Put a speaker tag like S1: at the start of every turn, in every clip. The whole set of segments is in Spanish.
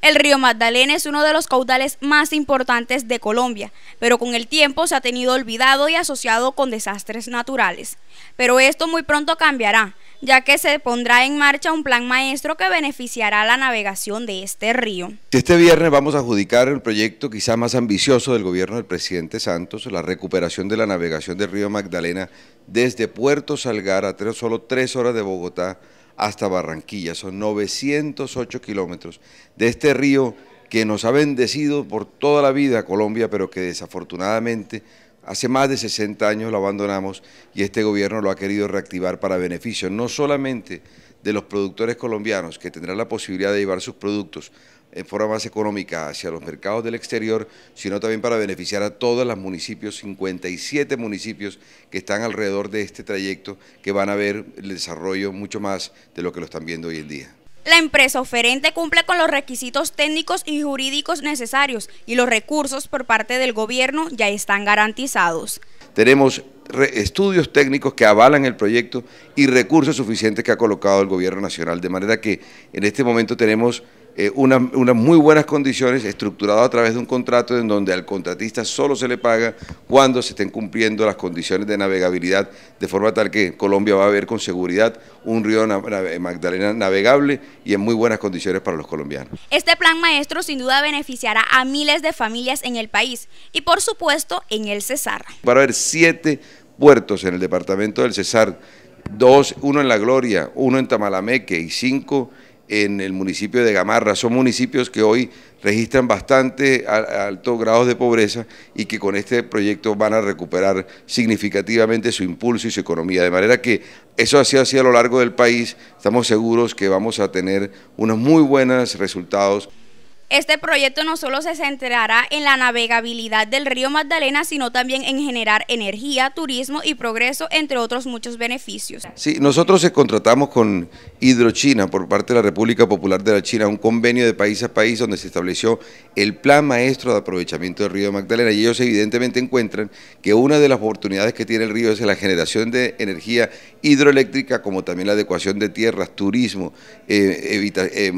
S1: El río Magdalena es uno de los caudales más importantes de Colombia, pero con el tiempo se ha tenido olvidado y asociado con desastres naturales. Pero esto muy pronto cambiará, ya que se pondrá en marcha un plan maestro que beneficiará la navegación de este río.
S2: Este viernes vamos a adjudicar el proyecto quizá más ambicioso del gobierno del presidente Santos, la recuperación de la navegación del río Magdalena desde Puerto Salgar a solo tres horas de Bogotá hasta Barranquilla. Son 908 kilómetros de este río que nos ha bendecido por toda la vida Colombia, pero que desafortunadamente hace más de 60 años lo abandonamos y este gobierno lo ha querido reactivar para beneficio no solamente de los productores colombianos que tendrán la posibilidad de llevar sus productos en forma más económica hacia los mercados del exterior, sino también para beneficiar a todos los municipios, 57 municipios que están alrededor de este trayecto, que van a ver el desarrollo mucho más de lo que lo están viendo hoy en día.
S1: La empresa oferente cumple con los requisitos técnicos y jurídicos necesarios y los recursos por parte del gobierno ya están garantizados.
S2: Tenemos estudios técnicos que avalan el proyecto y recursos suficientes que ha colocado el Gobierno Nacional. De manera que en este momento tenemos eh, unas, muy buenas condiciones estructurado a través de un contrato en donde al contratista solo se le paga cuando se estén cumpliendo las condiciones de navegabilidad, de forma tal que Colombia va a ver con seguridad un río eh, Magdalena navegable y en muy buenas condiciones para los colombianos.
S1: Este plan maestro sin duda beneficiará a miles de familias en el país y por supuesto en el Cesar.
S2: Va a haber siete puertos en el departamento del Cesar, dos, uno en La Gloria, uno en Tamalameque y cinco en en el municipio de Gamarra. Son municipios que hoy registran bastante altos grados de pobreza y que con este proyecto van a recuperar significativamente su impulso y su economía. De manera que eso sido así a lo largo del país, estamos seguros que vamos a tener unos muy buenos resultados.
S1: Este proyecto no solo se centrará en la navegabilidad del río Magdalena, sino también en generar energía, turismo y progreso, entre otros muchos beneficios.
S2: Sí, nosotros se eh, contratamos con Hidrochina por parte de la República Popular de la China, un convenio de país a país donde se estableció el plan maestro de aprovechamiento del río Magdalena y ellos evidentemente encuentran que una de las oportunidades que tiene el río es la generación de energía hidroeléctrica, como también la adecuación de tierras, turismo, eh, eh,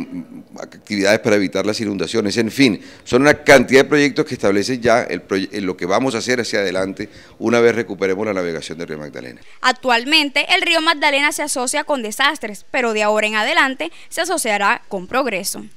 S2: actividades para evitar las inundaciones en fin, son una cantidad de proyectos que establecen ya eh, lo que vamos a hacer hacia adelante una vez recuperemos la navegación del río Magdalena.
S1: Actualmente el río Magdalena se asocia con desastres, pero de ahora en adelante se asociará con progreso.